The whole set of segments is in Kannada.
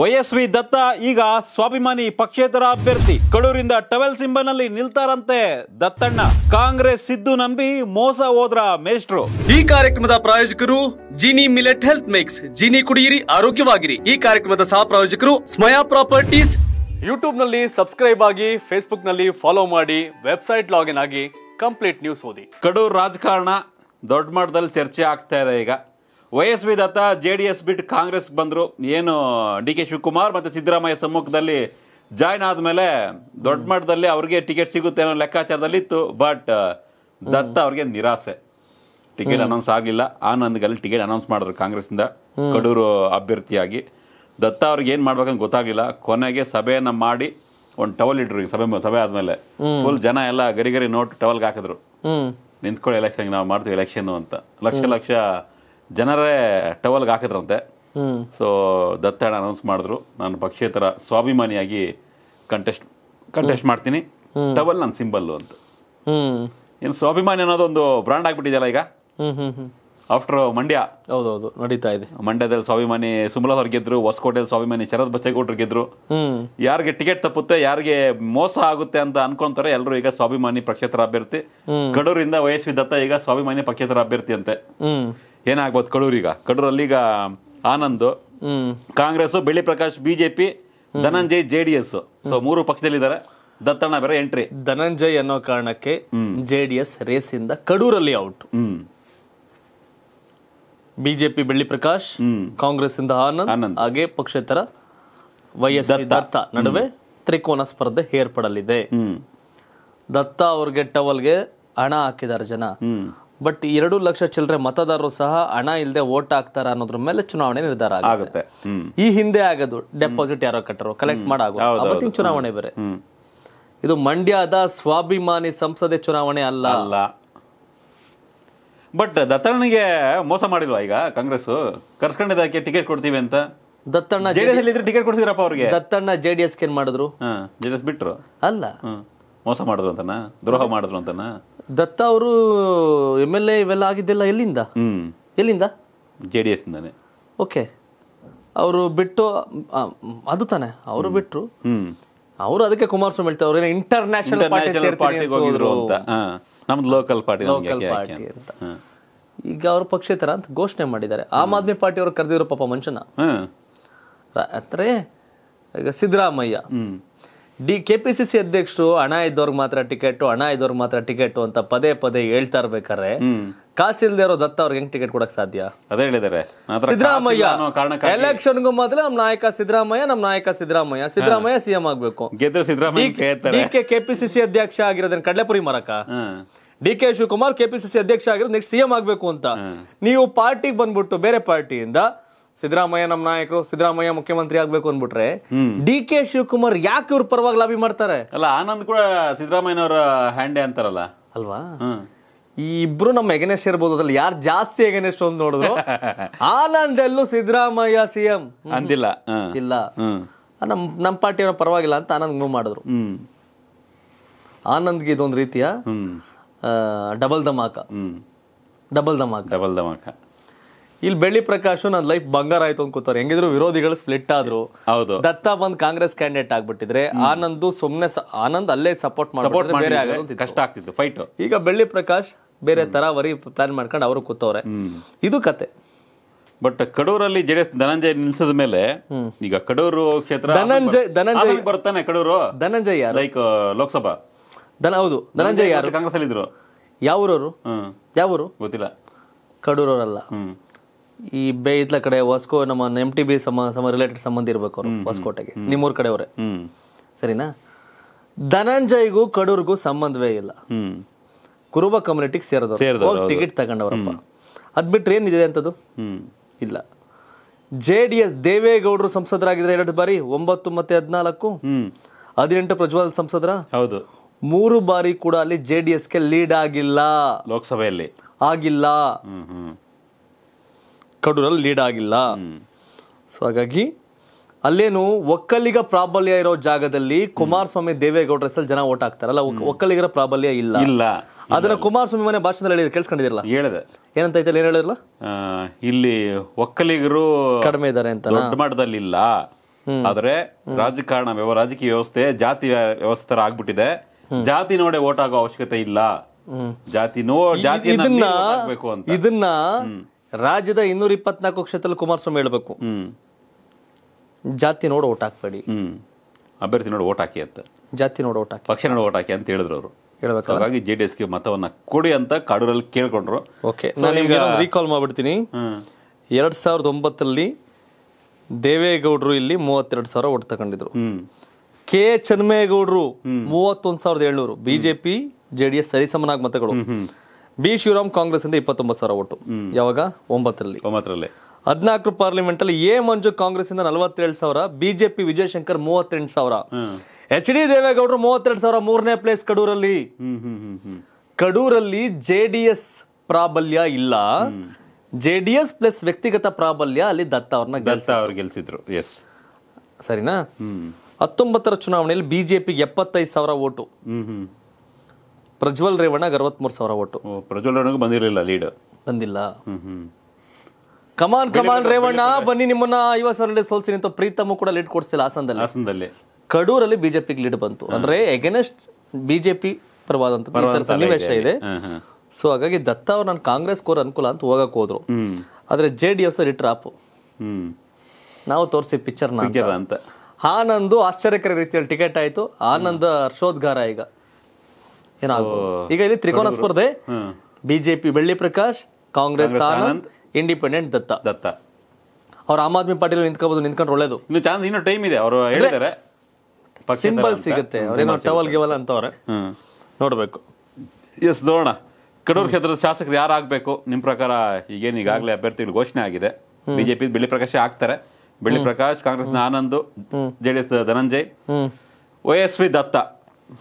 ವೈಎಸ್ವಿ ದತ್ತ ಈಗ ಸ್ವಾಭಿಮಾನಿ ಪಕ್ಷೇತರ ಅಭ್ಯರ್ಥಿ ಕಡೂರಿಂದ ಟವೆಲ್ ಸಿಂಬನಲ್ಲಿ ನಿಲ್ತಾರಂತೆ ದತ್ತಣ್ಣ ಕಾಂಗ್ರೆಸ್ ಸಿದ್ದು ನಂಬಿ ಮೋಸ ಹೋದ್ರ ಮೇಸ್ಟ್ರು ಈ ಕಾರ್ಯಕ್ರಮದ ಪ್ರಾಯೋಜಕರು Jini millet health mix Jini ಕುಡಿಯಿರಿ ಆರೋಗ್ಯವಾಗಿರಿ ಈ ಕಾರ್ಯಕ್ರಮದ ಸಹ ಪ್ರಾಯೋಜಕರು ಸ್ಮಯಾ ಪ್ರಾಪರ್ಟೀಸ್ ಯೂಟ್ಯೂಬ್ ನಲ್ಲಿ ಸಬ್ಸ್ಕ್ರೈಬ್ ಆಗಿ ಫೇಸ್ಬುಕ್ ನಲ್ಲಿ ಫಾಲೋ ಮಾಡಿ ವೆಬ್ಸೈಟ್ ಲಾಗಿನ್ ಆಗಿ ಕಂಪ್ಲೀಟ್ ನ್ಯೂಸ್ ಓದಿ ಕಡೂರ್ ರಾಜಕಾರಣ ದೊಡ್ಡ ಮಟ್ಟದಲ್ಲಿ ಚರ್ಚೆ ಆಗ್ತಾ ಇದೆ ಈಗ Y S V Datta J D S ಬಿಟ್ಟು ಕಾಂಗ್ರೆಸ್ ಬಂದರು ಏನು ಡಿ ಕೆ ಶಿವಕುಮಾರ್ ಮತ್ತು ಸಿದ್ದರಾಮಯ್ಯ ಸಮ್ಮುಖದಲ್ಲಿ ಜಾಯ್ನ್ ಆದಮೇಲೆ ದೊಡ್ಡ ಮಟ್ಟದಲ್ಲಿ ಅವ್ರಿಗೆ ಟಿಕೆಟ್ ಸಿಗುತ್ತೆ ಅನ್ನೋ ಲೆಕ್ಕಾಚಾರದಲ್ಲಿ ಇತ್ತು ಬಟ್ ದತ್ತ ಅವ್ರಿಗೆ ನಿರಾಸೆ ಟಿಕೆಟ್ ಅನೌನ್ಸ್ ಆಗಲಿಲ್ಲ ಆನಂದ್ಗಲ್ಲಿ ಟಿಕೆಟ್ ಅನೌನ್ಸ್ ಮಾಡಿದ್ರು ಕಾಂಗ್ರೆಸ್ನಿಂದ ಕಡೂರು ಅಭ್ಯರ್ಥಿಯಾಗಿ ದತ್ತ ಅವ್ರಿಗೆ ಏನು ಮಾಡ್ಬೇಕಂತ ಗೊತ್ತಾಗಲಿಲ್ಲ ಕೊನೆಗೆ ಸಭೆಯನ್ನು ಮಾಡಿ ಒಂದು ಟವಲ್ ಇಟ್ರು ಸಭೆ ಸಭೆ ಆದಮೇಲೆ ಫುಲ್ ಜನ ಎಲ್ಲ ಗರಿ ಗರಿ ನೋಟ್ ಟವಲ್ಗೆ ಹಾಕಿದ್ರು ನಿಂತ್ಕೊಳ್ಳಿ ಎಲೆಕ್ಷನ್ಗೆ ನಾವು ಮಾಡ್ತೀವಿ ಎಲೆಕ್ಷನ್ ಅಂತ ಲಕ್ಷ ಲಕ್ಷ ಜನರೇ ಟವಲ್ಗೆ ಹಾಕಿದ್ರಂತೆ ಸೊ ದತ್ತಾಡ ಅನೌನ್ಸ್ ಮಾಡಿದ್ರು ನಾನು ಪಕ್ಷೇತರ ಸ್ವಾಭಿಮಾನಿಯಾಗಿ ಕಂಟೆಸ್ಟ್ ಕಂಟೆಸ್ಟ್ ಮಾಡ್ತೀನಿ ಟವಲ್ ನನ್ನ ಸಿಂಬಲ್ ಅಂತ ಏನು ಸ್ವಾಭಿಮಾನಿ ಅನ್ನೋದು ಒಂದು ಬ್ರ್ಯಾಂಡ್ ಆಗಿಬಿಟ್ಟಿದೆಯಲ್ಲ ಈಗ ಆಫ್ಟರ್ ಮಂಡ್ಯ ಹೌದೌದು ನಡೀತಾ ಇದೆ ಮಂಡ್ಯದಲ್ಲಿ ಸ್ವಾಭಿಮಾನಿ ಸುಮಲಾ ಅವ್ರು ಗೆದ್ರು ಹೊಸಕೋಟೆಯಲ್ಲಿ ಸ್ವಾಭಿಮಾನಿ ಶರತ್ ಬಚ್ಚೇಗೌಡರು ಗೆದ್ರು ಯಾರಿಗೆ ಟಿಕೆಟ್ ತಪ್ಪುತ್ತೆ ಯಾರಿಗೆ ಮೋಸ ಆಗುತ್ತೆ ಅಂತ ಅನ್ಕೊಂತಾರೆ ಎಲ್ಲರೂ ಈಗ ಸ್ವಾಭಿಮಾನಿ ಪಕ್ಷೇತರ ಅಭ್ಯರ್ಥಿ ಕಡೂರಿಂದ ವಯಸ್ವಿ ದತ್ತ ಈಗ ಸ್ವಾಭಿಮಾನಿ ಪಕ್ಷೇತರ ಅಭ್ಯರ್ಥಿ ಅಂತೆ ಏನಾಗ್ಬೋದು ಕಡೂರಿಗ ಈಗ Anand Congress Belli Prakash BJP Dhananjay J D S so ಮೂರು ಪಕ್ಷದಲ್ಲಿದ್ದಾರೆ ದತ್ತಣ್ಣ ಬೇರೆ ಎಂಟ್ರಿ ಧನಂಜಯ್ ಅನ್ನೋ ಕಾರಣಕ್ಕೆ ಜೆ ಡಿ ಎಸ್ ರೇಸಿಂದ ಕಡೂರಲ್ಲಿ ಔಟ್ ಬಿಜೆಪಿ ಬೆಳ್ಳಿ ಪ್ರಕಾಶ್ ಕಾಂಗ್ರೆಸ್ ಇಂದ ಆನಂದ್ ಹಾಗೆ ಪಕ್ಷೇತರ ವೈಎಸ್ ದತ್ತ ನಡುವೆ ತ್ರಿಕೋನ ಸ್ಪರ್ಧೆ ಏರ್ಪಡಲಿದೆ ದತ್ತ ಅವ್ರಿಗೆ ಟವಲ್ಗೆ ಹಣ ಹಾಕಿದ್ದಾರೆ ಜನ ಬಟ್ ಎರಡು ಲಕ್ಷ ಚಿಲ್ಲರೆ ಮತದಾರರು ಸಹ ಹಣ ಇಲ್ಲದೆ ವೋಟ್ ಹಾಕ್ತಾರ ಅನ್ನೋದ್ರ ಮೇಲೆ ಚುನಾವಣೆ ನಿರ್ಧಾರ ಆಗುತ್ತೆ ಈ ಹಿಂದೆ ಆಗೋದು ಡೆಪಾಸಿಟ್ ಯಾರೋ ಕಟ್ಟರು ಕಲೆಕ್ಟ್ ಮಾಡಾಗ ಅವತ್ತಿನ ಚುನಾವಣೆ ಬೇರೆ ಇದು ಮಂಡ್ಯದ ಸ್ವಾಭಿಮಾನಿ ಸಂಸದೆ ಚುನಾವಣೆ ಅಲ್ಲ ಅಲ್ಲ ಬಟ್ ದತ್ತಣ್ಣಗೆ ಮೋಸ ಮಾಡಿಲ್ವ ಈಗ ಕಾಂಗ್ರೆಸ್ ಕರ್ಸ್ಕೊಂಡಿದ್ದಕ್ಕೆ ಟಿಕೆಟ್ ಕೊಡ್ತೀವಿ ಅಂತ ದತ್ತಣ್ಣ ಜೆಡಿಎಸ್ ಇದ್ರೆ ಟಿಕೆಟ್ ಕೊಡ್ತಿದ್ರಪ್ಪ ಅವ್ರಿಗೆ ದತ್ತಣ್ಣ ಜೆಡಿಎಸ್ ಏನ್ ಮಾಡಿದ್ರು ಜೆಡಿಎಸ್ ಬಿಟ್ರು ಅಲ್ಲ ಮೋಸ ಮಾಡಿದ್ರು ಅಂತನಾ ದ್ರೋಹ ಮಾಡಿದ್ರು ಅಂತನಾ ದತ್ತ ಅವರು ಎಮ್ ಎಲ್ ಎ ಇವೆಲ್ಲ ಆಗಿದ್ದೆಲ್ಲ ಎಲ್ಲಿಂದ ಎಲ್ಲಿಂದ ಜೆ ಡಿ ಎಸ್ ಓಕೆ ಅವರು ಬಿಟ್ಟು ಅದು ತಾನೆ ಅವರು ಬಿಟ್ರು ಅವರು ಅದಕ್ಕೆ ಕುಮಾರಸ್ವಾಮಿ ಹೇಳ್ತಾರೆ ಅವ್ರೇನೋ ಇಂಟರ್ನ್ಯಾಷನಲ್ ನ್ಯಾಷನಲ್ ಅಂತ ನಮ್ದು ಲೋಕಲ್ ಪಾರ್ಟಿ ಅಂತ. ಈಗ ಅವರು ಪಕ್ಷೇತರ ಅಂತ ಘೋಷಣೆ ಮಾಡಿದ್ದಾರೆ ಆಮ್ ಆದ್ಮಿ ಪಾರ್ಟಿ ಅವರು ಕರೆದಿರೋ ಪಾಪ ಮನುಷ್ಯನ ಹ್ಮ್ ಅಂದ್ರೆ ಈಗ ಸಿದ್ದರಾಮಯ್ಯ ಹ್ಮ್ D K P C C ಅಧ್ಯಕ್ಷರು ಹಣ ಇದ್ದವ್ರಿಗೆ ಮಾತ್ರ ಟಿಕೆಟ್ ಹಣ ಇದ್ದವ್ರಿಗೆ ಮಾತ್ರ ಟಿಕೆಟ್ ಅಂತ ಪದೇ ಪದೇ ಹೇಳ್ತಾ ಇರ್ಬೇಕಾರೆ ಕಾಸಿಲ್ದೇ ಇರೋ ದತ್ತ ಅವ್ರಿಗೆ ಹೆಂಗ್ ಟಿಕೆಟ್ ಕೊಡಕ್ ಸಾಧ್ಯ ಅದೇ ಹೇಳಿದ್ದಾರೆ ಸಿದ್ದರಾಮಯ್ಯ ಎಲೆಕ್ಷನ್ಗೂ ಮೊದಲು ನಮ್ ನಾಯಕ ಸಿದ್ದರಾಮಯ್ಯ ನಮ್ ನಾಯಕ ಸಿದ್ದರಾಮಯ್ಯ ಸಿದ್ದರಾಮಯ್ಯ ಸಿಎಂ ಆಗ್ಬೇಕು Siddaramaiah K P C C ಅಧ್ಯಕ್ಷ ಆಗಿರೋದನ್ನ ಕಡಲೆಪುರಿ ಮರಕ ಡಿ ಕೆ ಶಿವಕುಮಾರ್ ಕೆಪಿಸಿಸಿ ಅಧ್ಯಕ್ಷ ಆಗಿರೋದು ನೆಕ್ಸ್ಟ್ ಸಿಎಂ ಆಗ್ಬೇಕು ಅಂತ ನೀವು ಪಾರ್ಟಿಗೆ ಬಂದ್ಬಿಟ್ಟು ಬೇರೆ ಪಾರ್ಟಿಯಿಂದ ಸಿದ್ದರಾಮಯ್ಯ ನಮ್ಮ ನಾಯಕರು ಸಿದ್ದರಾಮಯ್ಯ ಮುಖ್ಯಮಂತ್ರಿ ಆಗ್ಬೇಕು ಅಂದ್ಬಿಟ್ರೆ ಡಿ ಕೆ ಶಿವಕುಮಾರ್ ಯಾಕೆ ಇವ್ರ ಪರವಾಗಿ ಲಾಬಿ ಮಾಡ್ತಾರೆ ಅಲ್ಲ ಆನಂದ್ ಕೂಡ ಸಿದ್ದರಾಮಯ್ಯನವರ ಹ್ಯಾಂಡೆ ಅಂತಾರಲ್ಲ ಅಲ್ವಾ ಈ ಇಬ್ರು ನಮ್ಮ ಎಗನೆಸ್ಟ್ ಇರ್ಬೋದು ಅದ್ರಲ್ಲಿ ಯಾರು ಜಾಸ್ತಿ ಎಗನೆಸ್ಟ್ ಅಂತ ನೋಡಿದ್ರು ಆನಂದ್ ಎಲ್ಲೂ ಸಿದ್ದರಾಮಯ್ಯ ಸಿ ಎಂ ಅಂದಿಲ್ಲ ಇಲ್ಲ ನಮ್ ನಮ್ಮ ಅವ್ರ ಪರವಾಗಿಲ್ಲ ಅಂತ ಆನಂದ್ ಮೂವ್ ಮಾಡಿದ್ರು ಆನಂದ್ಗೆ ಇದೊಂದು ರೀತಿಯ ಡಬಲ್ ಧಮಾಕ ಡಬಲ್ ಧಮಾಕ ಡಬಲ್ ಧಮಾಕ ಇಲ್ಲಿ ಬೆಳ್ಳಿ ಪ್ರಕಾಶ್ ನನ್ನ ಲೈಫ್ ಬಂಗಾರ ಆಯ್ತು ಅಂತ ಕೂತಾರೆ ಹೆಂಗಿದ್ರು ವಿರೋಧಿಗಳು ಸ್ಪ್ಲಿಟ್ ಆದ್ರು ಹೌದು ದತ್ತ ಬಂದ್ ಕಾಂಗ್ರೆಸ್ ಕ್ಯಾಂಡಿಡೇಟ್ ಆಗ್ಬಿಟ್ಟಿದ್ರೆ ಆನಂದ್ ಸುಮ್ನೆ ಆನಂದ್ ಅಲ್ಲೇ ಸಪೋರ್ಟ್ ಸಪೋರ್ಟ್ ಬೇರೆ ಆಗೋದು ಕಷ್ಟ ಆಗ್ತಿತ್ತು ಫೈಟ್ ಈಗ ಬೆಳ್ಳಿ ಪ್ರಕಾಶ್ ಬೇರೆ ತರ ವರಿ ಪ್ಲಾನ್ ಮಾಡ್ಕೊಂಡು ಅವರು ಕೂತವ್ರೆ ಇದು ಕತೆ ಬಟ್ ಕಡೂರಲ್ಲಿ ಜೆಡಿಎಸ್ ಧನಂಜಯ್ ನಿಲ್ಸಿದ ಮೇಲೆ ಈಗ ಕಡೂರು ಕ್ಷೇತ್ರ ಧನಂಜಯ್ ಧನಂಜಯ್ ಬರ್ತಾನೆ ಕಡೂರು ಧನಂಜಯ ಲೈಕ್ uh, ಲೋಕಸಭಾ ಧನ ಹೌದು ಧನಂಜಯ್ ಯಾರು ಕಾಂಗ್ರೆಸ್ ಅಲ್ಲಿ ಇದ್ರು ಯಾವ ಊರು ಗೊತ್ತಿಲ್ಲ ಕಡೂರವರಲ್ಲ ಈ ಬೇಯಿತ್ಲ ಕಡೆ ವಾಸ್ಕೋ ನಮ್ಮ ಎಂ ಟಿ ಬಿ ಸಮ ಸಮ ರಿಲೇಟೆಡ್ ಸಂಬಂಧ ಇರ್ಬೇಕು ಅವ್ರು ಹೊಸಕೋಟೆಗೆ ನಿಮ್ಮೂರ್ ಕಡೆಯವರೇ ಸರಿನಾ ಧನಂಜಯ್ಗೂ ಕಡೂರ್ಗೂ ಸಂಬಂಧವೇ ಇಲ್ಲ ಕುರುಬ ಕಮ್ಯುನಿಟಿಗೆ ಸೇರಿದವರು ಟಿಕೆಟ್ ತಗೊಂಡವರಪ್ಪ ಅದ್ ಬಿಟ್ರೆ ಏನಿದೆ ಅಂತದ್ದು ಇಲ್ಲ ಜೆ ಡಿ ಎಸ್ ದೇವೇಗೌಡರು ಸಂಸದರಾಗಿದ್ರೆ ಎರಡು ಬಾರಿ ಒಂಬತ್ತು ಮತ್ತೆ ಹದಿನಾಲ್ಕು ಹದಿನೆಂಟು ಪ್ರಜ್ವಲ್ ಸಂಸದರ ಹೌದು ಮೂರು ಬಾರಿ ಕೂಡ ಅಲ್ಲಿ ಜೆ ಡಿ ಎಸ್ಗೆ ಲೀಡ್ ಆಗಿಲ್ಲ ಲೋಕಸಭೆಯಲ್ಲಿ ಆಗಿಲ್ಲ ಕಡೂರಲ್ಲಿ ಲೀಡ್ ಆಗಿಲ್ಲ ಸೊ ಹಾಗಾಗಿ ಅಲ್ಲೇನು ಒಕ್ಕಲಿಗ ಪ್ರಾಬಲ್ಯ ಇರೋ ಜಾಗದಲ್ಲಿ ಕುಮಾರಸ್ವಾಮಿ ದೇವೇಗೌಡರ ಹೆಸರಲ್ಲಿ ಜನ ಓಟ್ ಹಾಕ್ತಾರಲ್ಲ ಒಕ್ಕಲಿಗರ ಪ್ರಾಬಲ್ಯ ಇಲ್ಲ ಇಲ್ಲ ಅದನ್ನ ಕುಮಾರಸ್ವಾಮಿ ಮನೆ ಭಾಷಣದಲ್ಲಿ ಹೇಳಿದ್ರೆ ಕೇಳಿಸ್ಕೊಂಡಿದಿರಲ್ಲ ಹೇಳಿದೆ ಏನಂತ ಐತೆ ಏನು ಹೇಳಿದ್ರಲ್ಲ ಇಲ್ಲಿ ಒಕ್ಕಲಿಗರು ಕಡಿಮೆ ಇದ್ದಾರೆ ಅಂತ ದೊಡ್ಡ ಮಟ್ಟದಲ್ಲಿ ಇಲ್ಲ ಆದ್ರೆ ರಾಜಕಾರಣ ರಾಜಕೀಯ ವ್ಯವಸ್ಥೆ ಜಾತಿ ವ್ಯವಸ್ಥೆ ಆಗ್ಬಿಟ್ಟಿದೆ ಜಾತಿ ನೋಡೆ ಓಟ್ ಆಗೋ ಅವಶ್ಯಕತೆ ಇಲ್ಲ ಜಾತಿ ನೋ ಜಾತಿ ಇದನ್ನ ರಾಜ್ಯದ ಇನ್ನೂರ ಇಪ್ಪತ್ನಾಲ್ಕು ಕ್ಷೇತ್ರದಲ್ಲಿ ಕುಮಾರಸ್ವಾಮಿ ಹೇಳ್ಬೇಕು ಹೇಳಬೇಕು ಜಾತಿ ನೋಡಿ ಓಟ್ ಹಾಕ್ಬೇಡಿ ಅಭ್ಯರ್ಥಿ ನೋಡಿ ಓಟ್ ಹಾಕಿ ಅಂತ ಜಾತಿ ನೋಡು ಓಟ್ ಹಾಕಿ ಪಕ್ಷ ನೋಡಿ ಓಟ್ ಹಾಕಿ ಅಂತ ಹೇಳಿದ್ರು ಅವರು ಹೇಳಬೇಕು ಜೆ ಡಿ ಎಸ್ಗೆ ಮತವನ್ನು ಕೊಡಿ ಅಂತ ಕಾಡೂರಲ್ಲಿ ಕೇಳ್ಕೊಂಡ್ರು ಓಕೆ ನಾನು ರೀಕಾಲ್ ಮಾಡಿಬಿಡ್ತೀನಿ ಎರಡು ಸಾವಿರದ ಒಂಬತ್ತರಲ್ಲಿ ದೇವೇಗೌಡರು ಇಲ್ಲಿ ಮೂವತ್ತೆರಡು ಸಾವಿರ ಓಟ್ ತಗೊಂಡಿದ್ರು ಕೆ ಚನ್ಮೇಗೌಡರು ಮೂವತ್ತೊಂದು ಸಾವಿರದ ಏಳ್ನೂರು ಬಿಜೆಪಿ ಜೆಡಿಎಸ್ ಸರಿಸಮನಾಗಿ ಮತಗಳು ಬಿ ಶಿವರಾಮ್ ಕಾಂಗ್ರೆಸ್ ಇಂದ ಇಪ್ಪತ್ತೊಂಬತ್ತು ಸಾವಿರ ಓಟು ಯಾವಾಗ ಒಂಬತ್ತರಲ್ಲಿ ಒಂಬತ್ತರಲ್ಲಿ ಹದಿನಾಲ್ಕು ಪಾರ್ಲಿಮೆಂಟ್ ಅಲ್ಲಿ ಎ ಮಂಜು ಕಾಂಗ್ರೆಸ್ ಇಂದ ನಲವತ್ತೆರಡು ಸಾವಿರ ಬಿಜೆಪಿ ವಿಜಯಶಂಕರ್ ಮೂವತ್ತೆಂಟು ಸಾವಿರ ಎಚ್ ಡಿ ದೇವೇಗೌಡರು ಮೂವತ್ತೆರಡು ಸಾವಿರ ಮೂರನೇ ಪ್ಲೇಸ್ ಕಡೂರಲ್ಲಿ ಕಡೂರಲ್ಲಿ ಜೆ ಡಿ ಎಸ್ ಪ್ರಾಬಲ್ಯ ಇಲ್ಲ ಜೆ ಡಿ ಎಸ್ ಪ್ಲಸ್ ವ್ಯಕ್ತಿಗತ ಪ್ರಾಬಲ್ಯ ಅಲ್ಲಿ ದತ್ತ ಅವ್ರನ್ನ ಗೆಲ್ಸಿದ್ರು ಎಸ್ ಸರಿನಾ ಹತ್ತೊಂಬತ್ತರ ಚುನಾವಣೆಯಲ್ಲಿ ಬಿಜೆಪಿ ಎಪ್ಪತ್ತೈದು ಸಾವಿರ ಓಟು ಪ್ರಜ್ವಲ್ ರೇವಣ್ಣ ಅರವತ್ಮೂರು ಸಾವಿರ ಓಟು ಪ್ರಜ್ವಲ್ ರೇವಣ್ಣಗೆ ಬಂದಿರಲಿಲ್ಲ ಲೀಡ್ ಬಂದಿಲ್ಲ ಕಮಾನ್ ಕಮಾನ್ ರೇವಣ್ಣ ಬನ್ನಿ ನಿಮ್ಮನ್ನ ಐವತ್ತು ಸಾವಿರ ಸೋಲ್ಸಿನಿ ಅಂತ ಕೂಡ ಲೀಡ್ ಕೊಡಿಸಿಲ್ಲ ಹಾಸನದಲ್ಲಿ ಹಾಸನದಲ್ಲಿ ಕಡೂರಲ್ಲಿ ಬಿಜೆಪಿಗೆ ಲೀಡ್ ಬಂತು ಅಂದ್ರೆ ಎಗೇನೆಸ್ಟ್ ಬಿಜೆಪಿ ಪರವಾದಂತ ಸನ್ನಿವೇಶ ಇದೆ ಸೊ ಹಾಗಾಗಿ ದತ್ತ ಅವ್ರು ನಾನು ಕಾಂಗ್ರೆಸ್ ಕೋರ್ ಅನುಕೂಲ ಅಂತ ಹೋಗಕ್ ಹೋದ್ರು ಆದ್ರೆ ಜೆ ಡಿ ಎಫ್ ಸರಿ ಟ್ರಾಪ್ ನಾವು ತೋರಿಸಿ ಪಿಕ್ಚರ್ ಅಂತ ಆನಂದ್ ಆಶ್ಚರ್ಯಕರ ರೀತಿಯಲ್ಲಿ ಟಿಕೆಟ್ ಆಯ್ತು ಆನಂದ್ ಹರ್ಷೋದ್ಗಾರ ಈಗ ಈಗ ಇಲ್ಲಿ ತ್ರಿಕೋನ ಸ್ಪರ್ಧೆ ಬಿಜೆಪಿ ಬೆಳ್ಳಿ ಪ್ರಕಾಶ್ ಕಾಂಗ್ರೆಸ್ ಆನಂದ್ ಇಂಡಿಪೆಂಡೆಂಟ್ ದತ್ತ ದತ್ತ ಅವ್ರ ಆಮ್ ಆದ್ಮಿ ಪಾರ್ಟಿ ನಿಂತ್ಕೋಬಹುದು ನಿಂತ್ಕೊಂಡ್ರೆ ಒಳ್ಳೇದು ಇನ್ನು ಚಾನ್ಸ್ ಇನ್ನೂ ಟೈಮ್ ಇದೆ ಅವರು ಹೇಳಿದ್ದಾರೆ ಸಿಂಬಲ್ ಸಿಗುತ್ತೆ ಅವ್ರೇನೋ ಟವಲ್ ಗಿವಲ್ ಅಂತವ್ರೆ ನೋಡಬೇಕು ಎಸ್ ನೋಡೋಣ ಕಡೂರು ಕ್ಷೇತ್ರದ ಶಾಸಕರು ಯಾರು ಆಗಬೇಕು ನಿಮ್ಮ ಪ್ರಕಾರ ಈಗೇನು ಈಗಾಗಲೇ ಅಭ್ಯರ್ಥಿಗಳು ಘೋಷಣೆ ಆಗಿದೆ ಬಿಜೆಪಿ ಬೆಳ್ಳಿ ಪ್ರಕಾಶ್ ಆಗ್ತಾರೆ ಬೆಳ್ಳಿ ಪ್ರಕಾಶ್ ಕಾಂಗ್ರೆಸ್ನ Anand JDS Dhananjay Y S V Datta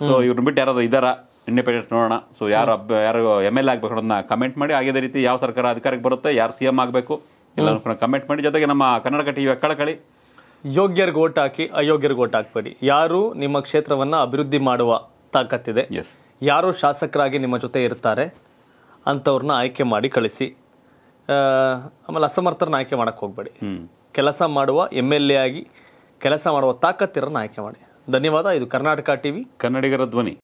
so ಇವ್ರನ್ನ ಬಿಟ್ಟು ಯಾರಾದ್ರು ಇದಾರಾ ಇಂಡಿಪೆಂಡೆಂಟ್ ನೋಡೋಣ ಸೊ ಯಾರು ಯಾರು ಎಮ್ ಎಲ್ ಆಗಬೇಕು ಅನ್ನೋದನ್ನ ಕಮೆಂಟ್ ಮಾಡಿ ಅದೇ ರೀತಿ ಯಾವ ಸರ್ಕಾರ ಅಧಿಕಾರಕ್ಕೆ ಬರುತ್ತೆ ಯಾರು ಸಿ ಎಂ ಆಗಬೇಕು ಎಲ್ಲ ಕಮೆಂಟ್ ಮಾಡಿ ಜೊತೆಗೆ ನಮ್ಮ ಕನ್ನಡಕ ಟಿವಿ ಕಳಕಳಿ ಯೋಗ್ಯರಿಗೆ ಓಟ್ ಹಾಕಿ ಅಯೋಗ್ಯರಿಗೆ ಓಟ್ ಹಾಕಬೇಡಿ ಯಾರು ನಿಮ್ಮ ಕ್ಷೇತ್ರವನ್ನು ಅಭಿವೃದ್ಧಿ ಮಾಡುವ ತಾಕತ್ತಿದೆ ಯಾರು ಶಾಸಕರಾಗಿ ನಿಮ್ಮ ಜೊತೆ ಇರ್ತಾರೆ ಅಂಥವ್ರನ್ನ ಆಯ್ಕೆ ಮಾಡಿ ಕಳಿಸಿ ಆಮೇಲೆ ಅಸಮರ್ಥರನ್ನ ಆಯ್ಕೆ ಮಾಡೋಕ್ಕೆ ಹೋಗಬೇಡಿ ಕೆಲಸ ಮಾಡುವ ಎಮ್ ಎಲ್ ಎ ಆಗಿ ಕೆಲಸ ಮಾಡುವ ತಾಕತ್ತಿರನ್ನ ಆಯ್ಕೆ ಮಾಡಿ ಧನ್ಯವಾದ ಇದು ಕರ್ನಾಟಕ ವಿ ಕನ್ನಡಿಗರ ಧ್ವನಿ